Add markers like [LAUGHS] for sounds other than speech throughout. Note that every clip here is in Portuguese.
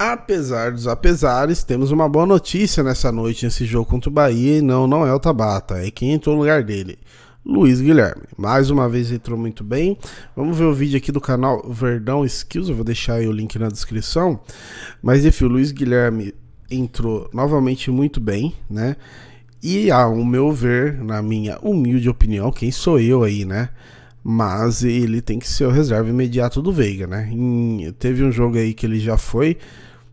Apesar dos apesares, temos uma boa notícia nessa noite nesse jogo contra o Bahia e não, não é o Tabata, é quem entrou no lugar dele. Luiz Guilherme, mais uma vez entrou muito bem. Vamos ver o vídeo aqui do canal Verdão Skills, eu vou deixar o link na descrição. Mas enfim, o Luiz Guilherme entrou novamente muito bem, né? E ao meu ver, na minha humilde opinião, quem sou eu aí, né? mas ele tem que ser o reserva imediato do Veiga, né? Em, teve um jogo aí que ele já foi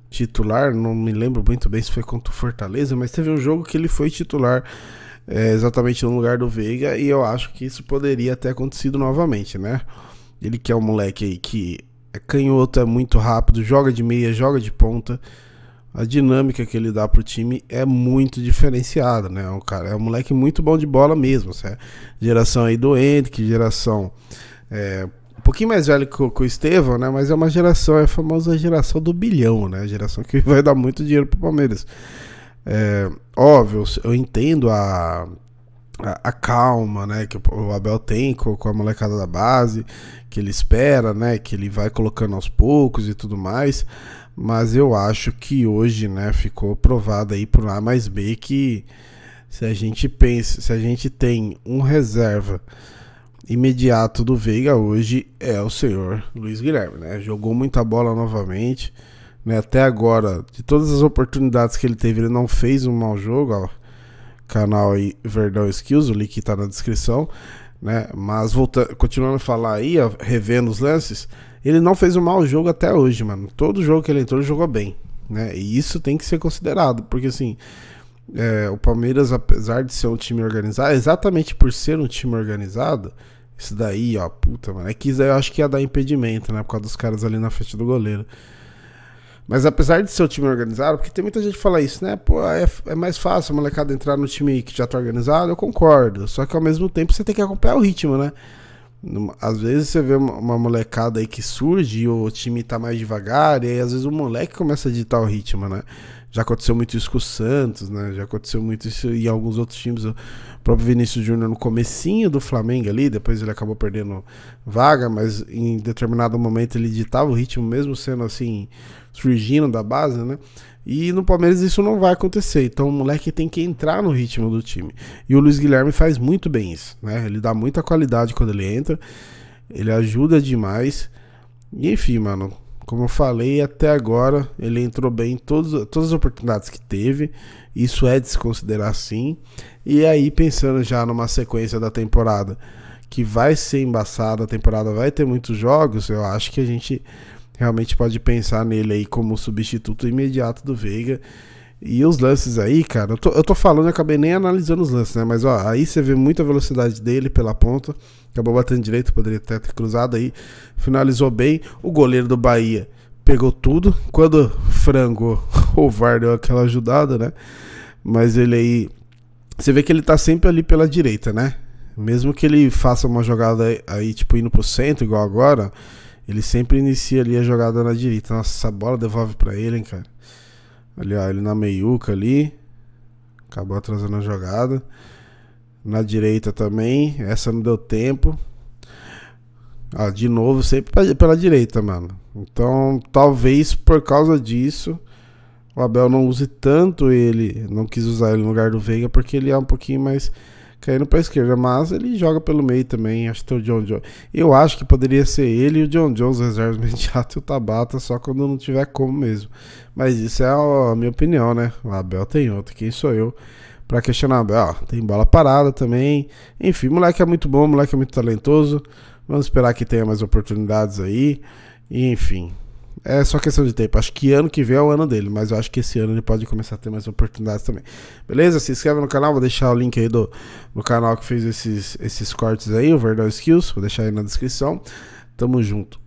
titular, não me lembro muito bem se foi contra o Fortaleza, mas teve um jogo que ele foi titular é, exatamente no lugar do Veiga e eu acho que isso poderia ter acontecido novamente, né? Ele que é um moleque aí que é canhoto, é muito rápido, joga de meia, joga de ponta a dinâmica que ele dá pro time é muito diferenciada, né? O cara é um moleque muito bom de bola mesmo, certo? Assim, é geração aí do que geração é, um pouquinho mais velho que o, que o Estevão, né? Mas é uma geração, é a famosa geração do bilhão, né? A geração que [LAUGHS] vai dar muito dinheiro pro Palmeiras. É, óbvio, eu entendo a, a, a, calma, né? Que o Abel tem com, com a molecada da base, que ele espera, né? Que ele vai colocando aos poucos e tudo mais mas eu acho que hoje, né, ficou provado aí por A mais B que se a gente pensa, se a gente tem um reserva imediato do Veiga hoje é o senhor Luiz Guilherme, né? Jogou muita bola novamente, né? Até agora, de todas as oportunidades que ele teve, ele não fez um mau jogo, ó. Canal aí Verdão Skills, o link tá na descrição. Né? Mas voltando, continuando a falar aí, ó, revendo os lances, ele não fez um mau jogo até hoje, mano. Todo jogo que ele entrou, ele jogou bem. Né? E isso tem que ser considerado, porque assim, é, o Palmeiras, apesar de ser um time organizado, exatamente por ser um time organizado, isso daí, ó, puta, mano, é que isso daí eu acho que ia dar impedimento, né? Por causa dos caras ali na frente do goleiro. Mas apesar de ser o time organizado, porque tem muita gente que fala isso, né? Pô, é, é mais fácil a molecada entrar no time que já tá organizado, eu concordo. Só que ao mesmo tempo você tem que acompanhar o ritmo, né? Às vezes você vê uma molecada aí que surge e o time tá mais devagar, e aí às vezes o moleque começa a editar o ritmo, né? Já aconteceu muito isso com o Santos, né? Já aconteceu muito isso e alguns outros times. O próprio Vinícius Júnior no comecinho do Flamengo ali, depois ele acabou perdendo vaga, mas em determinado momento ele ditava o ritmo, mesmo sendo assim, surgindo da base, né? E no Palmeiras isso não vai acontecer. Então o moleque tem que entrar no ritmo do time. E o Luiz Guilherme faz muito bem isso, né? Ele dá muita qualidade quando ele entra. Ele ajuda demais. E enfim, mano, como eu falei, até agora ele entrou bem em todos, todas as oportunidades que teve. Isso é de se considerar sim. E aí, pensando já numa sequência da temporada que vai ser embaçada, a temporada vai ter muitos jogos, eu acho que a gente realmente pode pensar nele aí como substituto imediato do Veiga e os lances aí, cara, eu tô, eu tô falando, eu acabei nem analisando os lances, né? Mas ó, aí você vê muita velocidade dele pela ponta. Acabou batendo direito, poderia até ter cruzado aí. Finalizou bem. O goleiro do Bahia pegou tudo. Quando frango [LAUGHS] o VAR deu aquela ajudada, né? Mas ele aí. Você vê que ele tá sempre ali pela direita, né? Mesmo que ele faça uma jogada aí, tipo, indo pro centro, igual agora, ele sempre inicia ali a jogada na direita. Nossa, essa bola devolve pra ele, hein, cara. Olha, ele na meiuca ali. Acabou atrasando a jogada. Na direita também. Essa não deu tempo. Ah, de novo, sempre pela direita, mano. Então, talvez por causa disso, o Abel não use tanto ele. Não quis usar ele no lugar do Veiga, porque ele é um pouquinho mais caindo para a esquerda, mas ele joga pelo meio também, acho que o John Jones. Eu acho que poderia ser ele e o John Jones reserva imediato [LAUGHS] e o Tabata só quando não tiver como mesmo. Mas isso é a minha opinião, né? O Abel tem outro, quem sou eu para questionar Abel? Ah, tem bola parada também. Enfim, moleque é muito bom, moleque é muito talentoso. Vamos esperar que tenha mais oportunidades aí. E, enfim, é só questão de tempo. Acho que ano que vem é o ano dele, mas eu acho que esse ano ele pode começar a ter mais oportunidades também. Beleza? Se inscreve no canal, vou deixar o link aí do, do canal que fez esses, esses cortes aí, o Verdão Skills, vou deixar aí na descrição. Tamo junto.